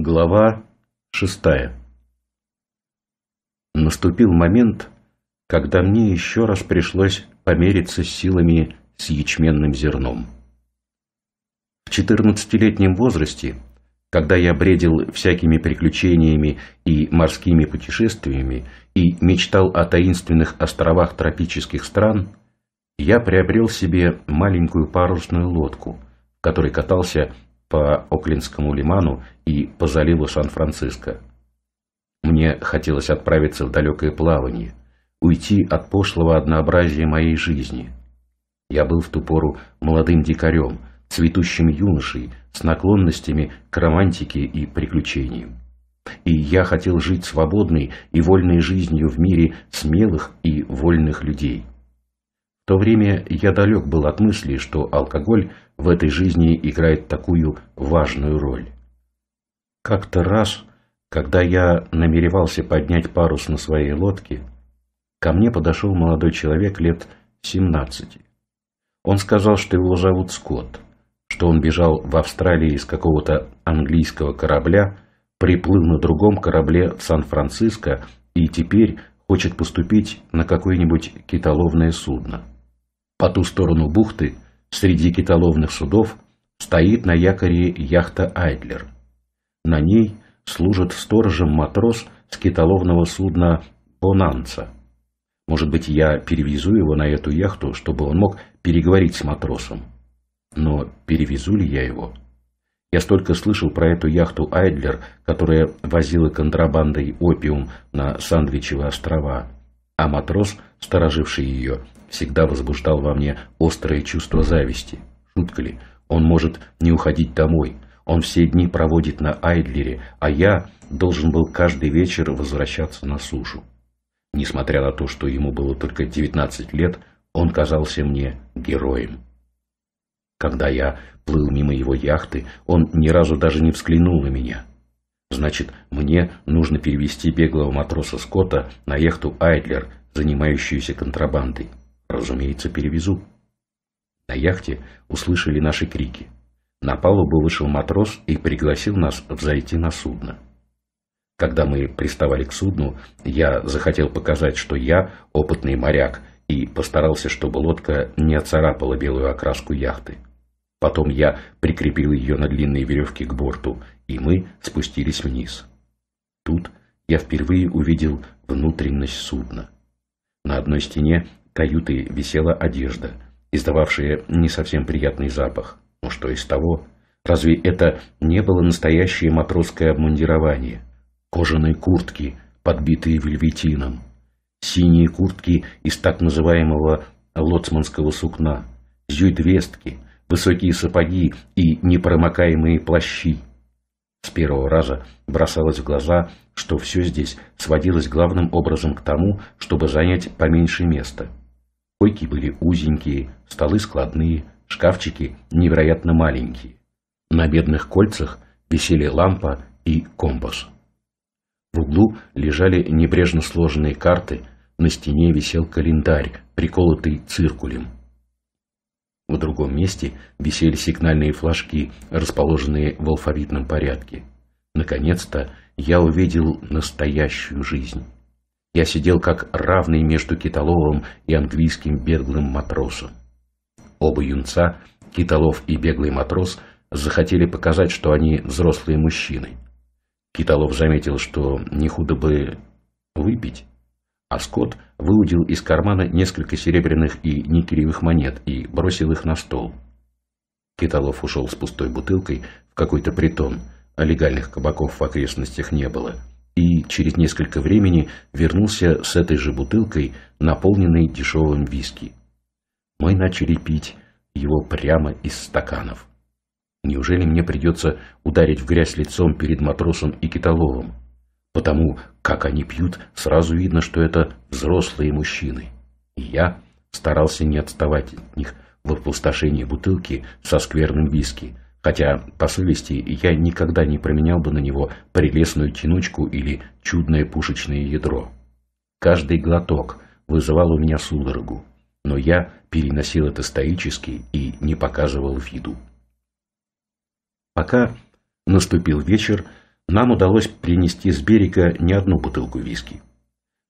Глава шестая Наступил момент, когда мне еще раз пришлось помериться с силами с ячменным зерном. В четырнадцатилетнем возрасте, когда я бредил всякими приключениями и морскими путешествиями и мечтал о таинственных островах тропических стран, я приобрел себе маленькую парусную лодку, в которой катался по Оклинскому лиману и по заливу Сан-Франциско. Мне хотелось отправиться в далекое плавание, уйти от пошлого однообразия моей жизни. Я был в ту пору молодым дикарем, цветущим юношей, с наклонностями к романтике и приключениям. И я хотел жить свободной и вольной жизнью в мире смелых и вольных людей. В то время я далек был от мысли, что алкоголь – в этой жизни играет такую важную роль. Как-то раз, когда я намеревался поднять парус на своей лодке, ко мне подошел молодой человек лет 17. Он сказал, что его зовут Скотт, что он бежал в Австралии из какого-то английского корабля, приплыл на другом корабле в Сан-Франциско и теперь хочет поступить на какое-нибудь китоловное судно. По ту сторону бухты – Среди китоловных судов стоит на якоре яхта «Айдлер». На ней служит сторожем матрос с китоловного судна «Бонанца». Может быть, я перевезу его на эту яхту, чтобы он мог переговорить с матросом. Но перевезу ли я его? Я столько слышал про эту яхту «Айдлер», которая возила контрабандой опиум на Сандвичевы острова а матрос, стороживший ее, всегда возбуждал во мне острое чувство зависти. Шутка ли, он может не уходить домой, он все дни проводит на Айдлере, а я должен был каждый вечер возвращаться на сушу. Несмотря на то, что ему было только 19 лет, он казался мне героем. Когда я плыл мимо его яхты, он ни разу даже не взглянул на меня – Значит, мне нужно перевести беглого матроса Скотта на яхту «Айдлер», занимающуюся контрабандой. Разумеется, перевезу. На яхте услышали наши крики. На палубу вышел матрос и пригласил нас взойти на судно. Когда мы приставали к судну, я захотел показать, что я опытный моряк, и постарался, чтобы лодка не оцарапала белую окраску яхты. Потом я прикрепил ее на длинные веревки к борту и мы спустились вниз. Тут я впервые увидел внутренность судна. На одной стене каюты висела одежда, издававшая не совсем приятный запах. Но что из того? Разве это не было настоящее матросское обмундирование? Кожаные куртки, подбитые вельветином, синие куртки из так называемого лоцманского сукна, зюйдвестки, высокие сапоги и непромокаемые плащи, с первого раза бросалось в глаза, что все здесь сводилось главным образом к тому, чтобы занять поменьше места. Койки были узенькие, столы складные, шкафчики невероятно маленькие. На бедных кольцах висели лампа и компас. В углу лежали небрежно сложенные карты, на стене висел календарь, приколотый циркулем. В другом месте висели сигнальные флажки, расположенные в алфавитном порядке. Наконец-то я увидел настоящую жизнь. Я сидел как равный между Китоловым и английским беглым матросом. Оба юнца, Китолов и беглый матрос, захотели показать, что они взрослые мужчины. Китолов заметил, что не худо бы выпить, а Скотт выудил из кармана несколько серебряных и никелевых монет и бросил их на стол. Киталов ушел с пустой бутылкой в какой-то притон, а легальных кабаков в окрестностях не было, и через несколько времени вернулся с этой же бутылкой, наполненной дешевым виски. Мы начали пить его прямо из стаканов. Неужели мне придется ударить в грязь лицом перед матросом и Киталовым? Потому как они пьют, сразу видно, что это взрослые мужчины. И я старался не отставать от них в опустошении бутылки со скверным виски, хотя, по совести, я никогда не променял бы на него прелестную тянучку или чудное пушечное ядро. Каждый глоток вызывал у меня судорогу, но я переносил это стоически и не показывал виду. Пока наступил вечер, нам удалось принести с берега не одну бутылку виски.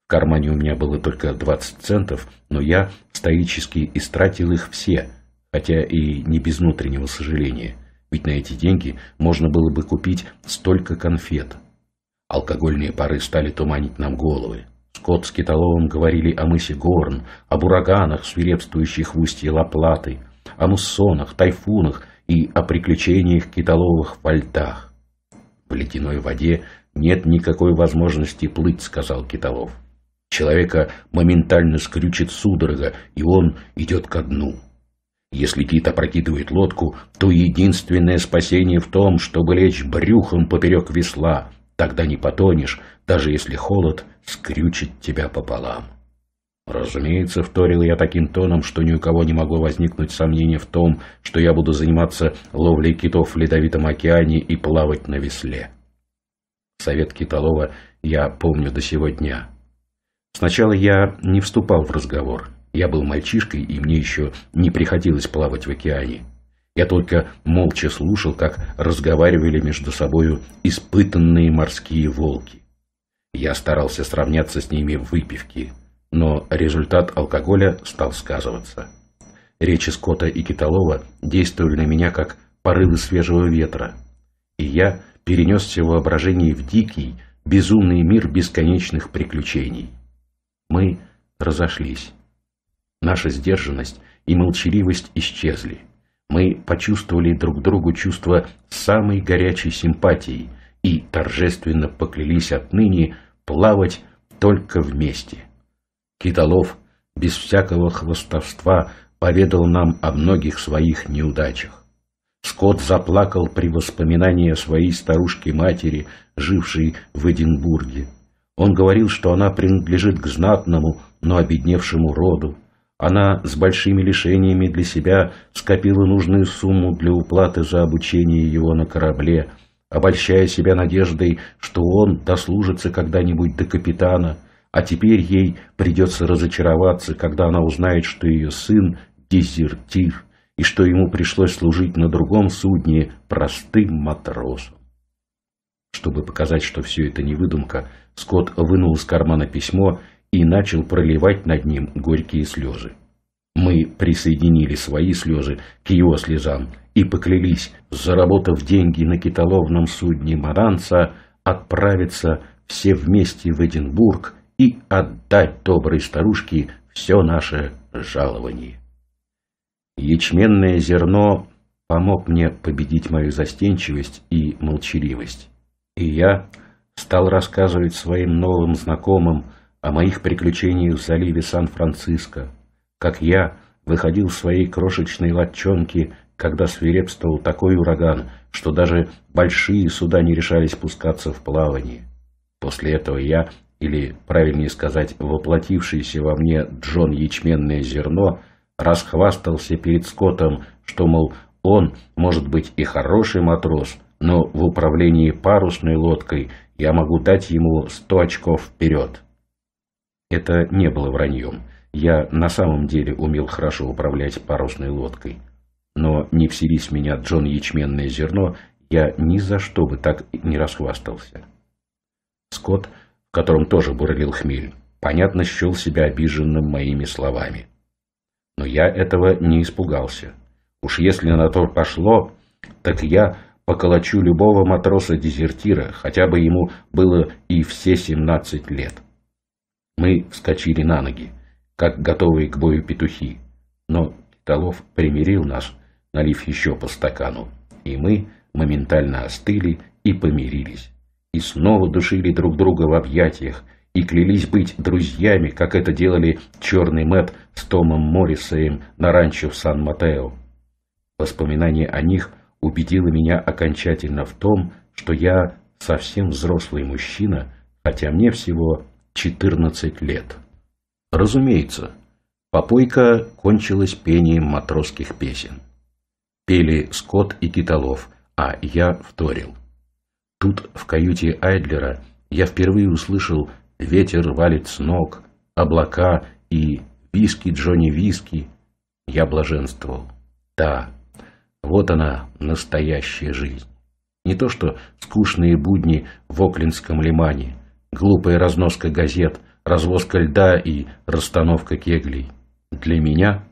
В кармане у меня было только 20 центов, но я стоически истратил их все, хотя и не без внутреннего сожаления, ведь на эти деньги можно было бы купить столько конфет. Алкогольные пары стали туманить нам головы. Скотт с Китоловым говорили о мысе Горн, об ураганах, свирепствующих в устье Лаплаты, о муссонах, тайфунах и о приключениях китоловых во льдах. «В ледяной воде нет никакой возможности плыть», — сказал Китолов. «Человека моментально скрючит судорога, и он идет ко дну». Если кит опрокидывает лодку, то единственное спасение в том, чтобы лечь брюхом поперек весла. Тогда не потонешь, даже если холод скрючит тебя пополам. Разумеется, вторил я таким тоном, что ни у кого не могло возникнуть сомнения в том, что я буду заниматься ловлей китов в ледовитом океане и плавать на весле. Совет китолова я помню до сего дня. Сначала я не вступал в разговор. Я был мальчишкой, и мне еще не приходилось плавать в океане. Я только молча слушал, как разговаривали между собою испытанные морские волки. Я старался сравняться с ними в выпивке – но результат алкоголя стал сказываться. Речи Скотта и Киталова действовали на меня как порывы свежего ветра, и я перенесся в воображение в дикий, безумный мир бесконечных приключений. Мы разошлись. Наша сдержанность и молчаливость исчезли. Мы почувствовали друг другу чувство самой горячей симпатии и торжественно поклялись отныне плавать только вместе. Китолов без всякого хвостовства поведал нам о многих своих неудачах. Скотт заплакал при воспоминании о своей старушке-матери, жившей в Эдинбурге. Он говорил, что она принадлежит к знатному, но обедневшему роду. Она с большими лишениями для себя скопила нужную сумму для уплаты за обучение его на корабле, обольщая себя надеждой, что он дослужится когда-нибудь до капитана – а теперь ей придется разочароваться, когда она узнает, что ее сын – дезертир, и что ему пришлось служить на другом судне простым матросом. Чтобы показать, что все это не выдумка, Скотт вынул из кармана письмо и начал проливать над ним горькие слезы. Мы присоединили свои слезы к его слезам и поклялись, заработав деньги на китоловном судне Маранца, отправиться все вместе в Эдинбург и отдать доброй старушке все наше жалование. Ячменное зерно помог мне победить мою застенчивость и молчаливость, и я стал рассказывать своим новым знакомым о моих приключениях в заливе Сан-Франциско, как я выходил в своей крошечной лодчонке, когда свирепствовал такой ураган, что даже большие суда не решались пускаться в плавание. После этого я или, правильнее сказать, воплотившееся во мне Джон Ячменное зерно, расхвастался перед Скоттом, что, мол, он, может быть, и хороший матрос, но в управлении парусной лодкой я могу дать ему сто очков вперед. Это не было враньем. Я на самом деле умел хорошо управлять парусной лодкой. Но не вселись меня Джон Ячменное зерно, я ни за что бы так не расхвастался. Скотт в котором тоже бурлил хмель, понятно счел себя обиженным моими словами. Но я этого не испугался. Уж если на то пошло, так я поколочу любого матроса-дезертира, хотя бы ему было и все семнадцать лет. Мы вскочили на ноги, как готовые к бою петухи, но Толов примирил нас, налив еще по стакану, и мы моментально остыли и помирились и снова душили друг друга в объятиях и клялись быть друзьями, как это делали Черный Мэт с Томом Моррисеем на ранчо в Сан-Матео. Воспоминание о них убедило меня окончательно в том, что я совсем взрослый мужчина, хотя мне всего 14 лет. Разумеется, попойка кончилась пением матросских песен. Пели Скотт и Китолов, а я вторил. Тут, в каюте Айдлера, я впервые услышал «Ветер валит с ног», «Облака» и «Виски, Джонни, виски». Я блаженствовал. Да, вот она, настоящая жизнь. Не то что скучные будни в Оклинском лимане, глупая разноска газет, развозка льда и расстановка кеглей. Для меня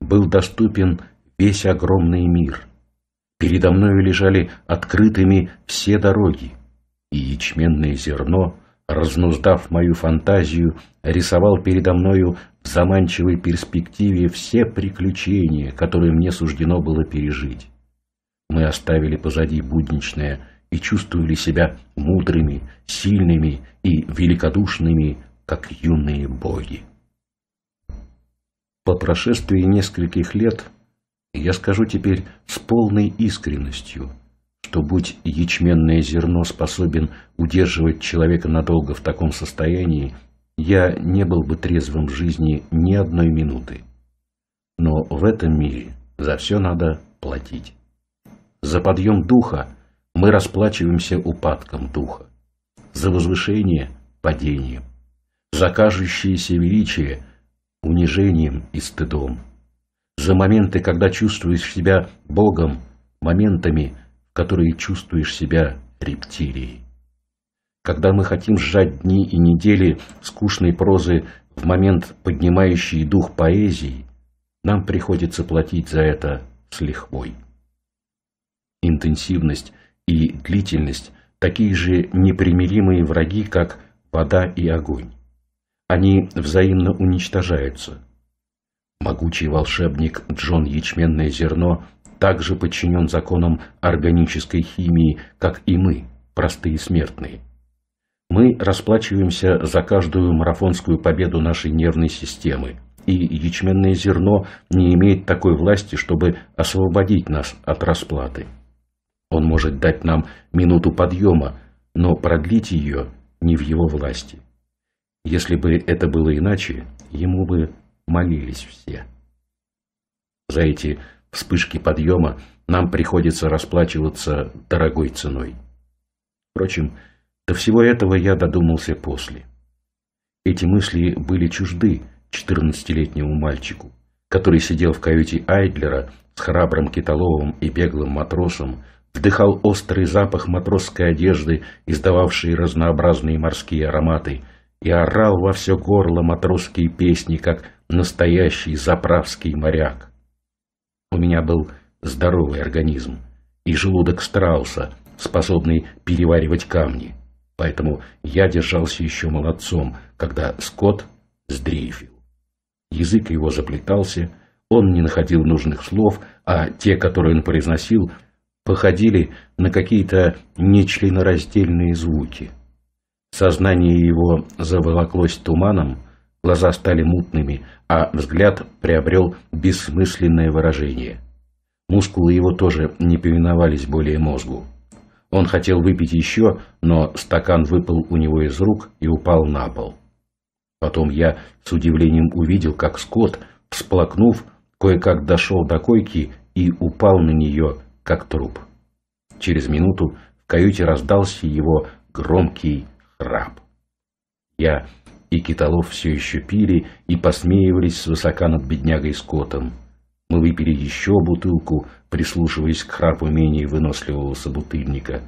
был доступен весь огромный мир – Передо мною лежали открытыми все дороги, и ячменное зерно, разнуздав мою фантазию, рисовал передо мною в заманчивой перспективе все приключения, которые мне суждено было пережить. Мы оставили позади будничное и чувствовали себя мудрыми, сильными и великодушными, как юные боги. По прошествии нескольких лет я скажу теперь с полной искренностью, что будь ячменное зерно способен удерживать человека надолго в таком состоянии, я не был бы трезвым в жизни ни одной минуты. Но в этом мире за все надо платить. За подъем духа мы расплачиваемся упадком духа, за возвышение – падением, за кажущееся величие – унижением и стыдом – за моменты, когда чувствуешь себя Богом, моментами, которые чувствуешь себя рептилией. Когда мы хотим сжать дни и недели скучной прозы в момент, поднимающий дух поэзии, нам приходится платить за это с лихвой. Интенсивность и длительность – такие же непримиримые враги, как вода и огонь. Они взаимно уничтожаются – Могучий волшебник Джон Ячменное Зерно также подчинен законам органической химии, как и мы, простые смертные. Мы расплачиваемся за каждую марафонскую победу нашей нервной системы, и ячменное зерно не имеет такой власти, чтобы освободить нас от расплаты. Он может дать нам минуту подъема, но продлить ее не в его власти. Если бы это было иначе, ему бы молились все. За эти вспышки подъема нам приходится расплачиваться дорогой ценой. Впрочем, до всего этого я додумался после. Эти мысли были чужды 14-летнему мальчику, который сидел в каюте Айдлера с храбрым китоловым и беглым матросом, вдыхал острый запах матросской одежды, издававший разнообразные морские ароматы, и орал во все горло матросские песни, как настоящий заправский моряк. У меня был здоровый организм и желудок страуса, способный переваривать камни. Поэтому я держался еще молодцом, когда Скотт сдрейфил. Язык его заплетался, он не находил нужных слов, а те, которые он произносил, походили на какие-то нечленораздельные звуки. Сознание его заволоклось туманом, Глаза стали мутными, а взгляд приобрел бессмысленное выражение. Мускулы его тоже не повиновались более мозгу. Он хотел выпить еще, но стакан выпал у него из рук и упал на пол. Потом я с удивлением увидел, как Скотт, всплакнув, кое-как дошел до койки и упал на нее, как труп. Через минуту в каюте раздался его громкий храп. Я и китолов все еще пили и посмеивались свысока над беднягой Скотом. Мы выпили еще бутылку, прислушиваясь к храпу менее выносливого собутыльника.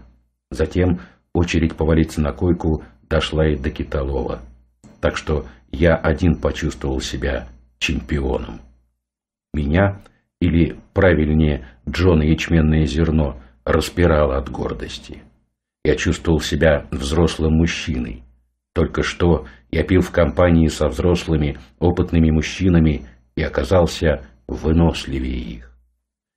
Затем очередь повалиться на койку дошла и до Киталова. Так что я один почувствовал себя чемпионом. Меня, или правильнее Джона Ячменное зерно, распирало от гордости. Я чувствовал себя взрослым мужчиной, только что я пил в компании со взрослыми, опытными мужчинами и оказался выносливее их.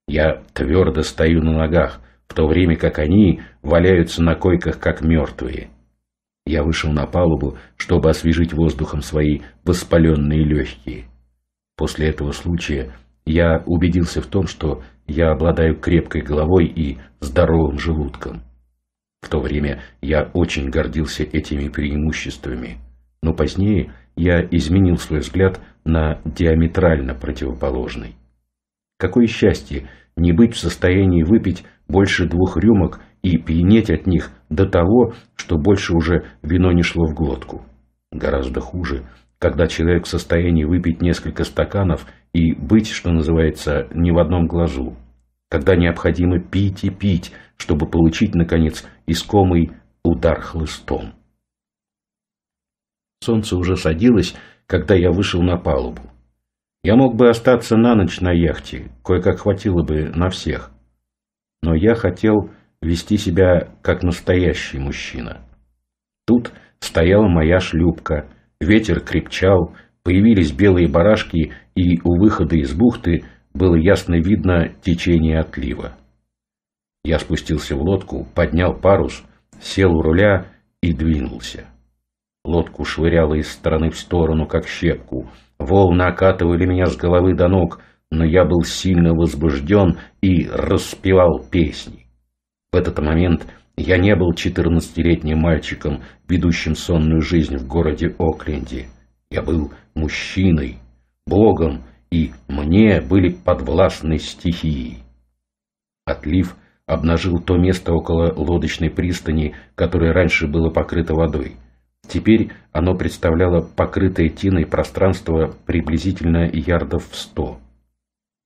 Я твердо стою на ногах, в то время как они валяются на койках, как мертвые. Я вышел на палубу, чтобы освежить воздухом свои воспаленные легкие. После этого случая я убедился в том, что я обладаю крепкой головой и здоровым желудком. В то время я очень гордился этими преимуществами, но позднее я изменил свой взгляд на диаметрально противоположный. Какое счастье не быть в состоянии выпить больше двух рюмок и пьянеть от них до того, что больше уже вино не шло в глотку. Гораздо хуже, когда человек в состоянии выпить несколько стаканов и быть, что называется, не в одном глазу. Когда необходимо пить и пить – чтобы получить, наконец, искомый удар хлыстом. Солнце уже садилось, когда я вышел на палубу. Я мог бы остаться на ночь на яхте, кое-как хватило бы на всех. Но я хотел вести себя как настоящий мужчина. Тут стояла моя шлюпка, ветер крепчал, появились белые барашки, и у выхода из бухты было ясно видно течение отлива. Я спустился в лодку, поднял парус, сел у руля и двинулся. Лодку швыряло из стороны в сторону, как щепку. Волны окатывали меня с головы до ног, но я был сильно возбужден и распевал песни. В этот момент я не был четырнадцатилетним мальчиком, ведущим сонную жизнь в городе Окленде. Я был мужчиной, богом, и мне были подвластны стихии. Отлив – обнажил то место около лодочной пристани, которое раньше было покрыто водой. Теперь оно представляло покрытое тиной пространство приблизительно ярдов в сто.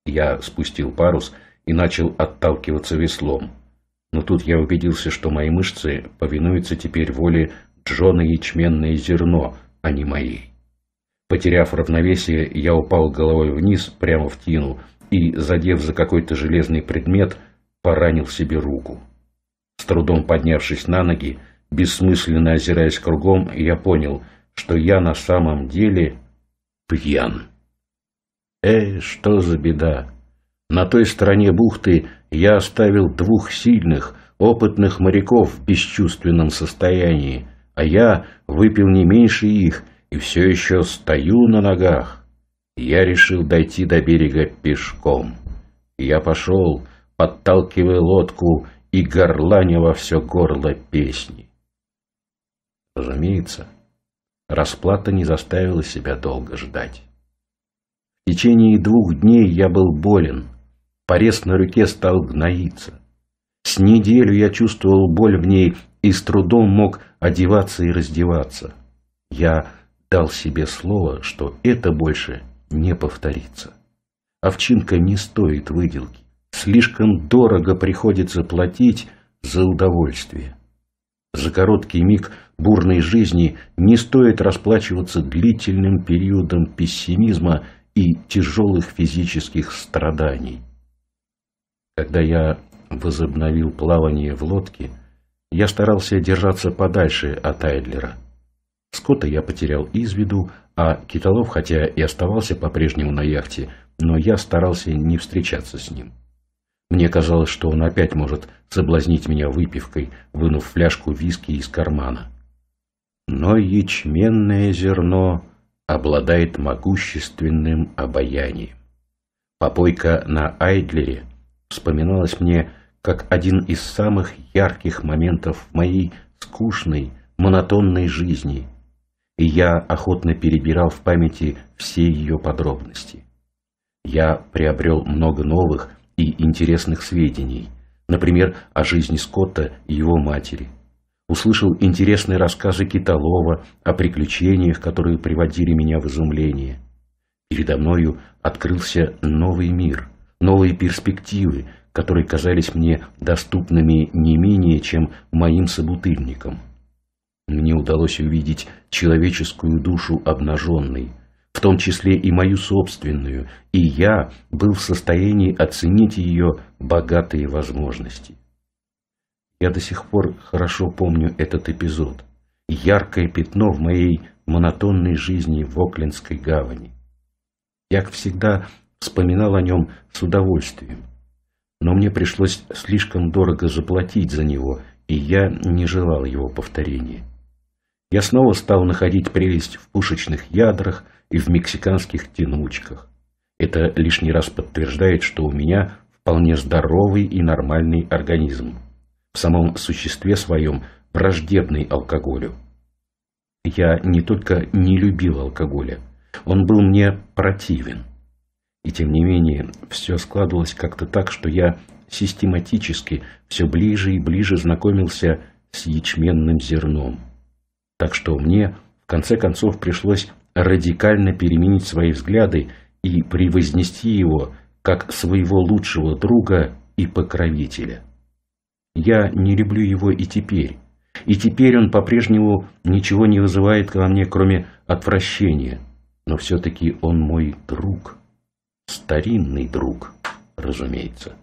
Я спустил парус и начал отталкиваться веслом. Но тут я убедился, что мои мышцы повинуются теперь воле Джона ячменное зерно, а не моей. Потеряв равновесие, я упал головой вниз, прямо в тину, и, задев за какой-то железный предмет – поранил себе руку. С трудом поднявшись на ноги, бессмысленно озираясь кругом, я понял, что я на самом деле пьян. Эй, что за беда! На той стороне бухты я оставил двух сильных, опытных моряков в бесчувственном состоянии, а я выпил не меньше их и все еще стою на ногах. Я решил дойти до берега пешком. Я пошел, подталкивая лодку и горланя во все горло песни. Разумеется, расплата не заставила себя долго ждать. В течение двух дней я был болен, порез на руке стал гноиться. С неделю я чувствовал боль в ней и с трудом мог одеваться и раздеваться. Я дал себе слово, что это больше не повторится. Овчинка не стоит выделки слишком дорого приходится платить за удовольствие. За короткий миг бурной жизни не стоит расплачиваться длительным периодом пессимизма и тяжелых физических страданий. Когда я возобновил плавание в лодке, я старался держаться подальше от Айдлера. Скота я потерял из виду, а Китолов, хотя и оставался по-прежнему на яхте, но я старался не встречаться с ним. Мне казалось, что он опять может соблазнить меня выпивкой, вынув фляжку виски из кармана. Но ячменное зерно обладает могущественным обаянием. Попойка на Айдлере вспоминалась мне как один из самых ярких моментов моей скучной, монотонной жизни, и я охотно перебирал в памяти все ее подробности. Я приобрел много новых, и интересных сведений, например, о жизни Скотта и его матери. Услышал интересные рассказы Киталова о приключениях, которые приводили меня в изумление. Передо мною открылся новый мир, новые перспективы, которые казались мне доступными не менее, чем моим собутыльникам. Мне удалось увидеть человеческую душу обнаженной – в том числе и мою собственную, и я был в состоянии оценить ее богатые возможности. Я до сих пор хорошо помню этот эпизод, яркое пятно в моей монотонной жизни в Оклендской гавани. Я, как всегда, вспоминал о нем с удовольствием, но мне пришлось слишком дорого заплатить за него, и я не желал его повторения. Я снова стал находить прелесть в пушечных ядрах, и в мексиканских тянучках. Это лишний раз подтверждает, что у меня вполне здоровый и нормальный организм. В самом существе своем враждебный алкоголю. Я не только не любил алкоголя, он был мне противен. И тем не менее, все складывалось как-то так, что я систематически все ближе и ближе знакомился с ячменным зерном. Так что мне конце концов пришлось радикально переменить свои взгляды и превознести его как своего лучшего друга и покровителя. Я не люблю его и теперь, и теперь он по-прежнему ничего не вызывает ко мне, кроме отвращения, но все-таки он мой друг, старинный друг, разумеется.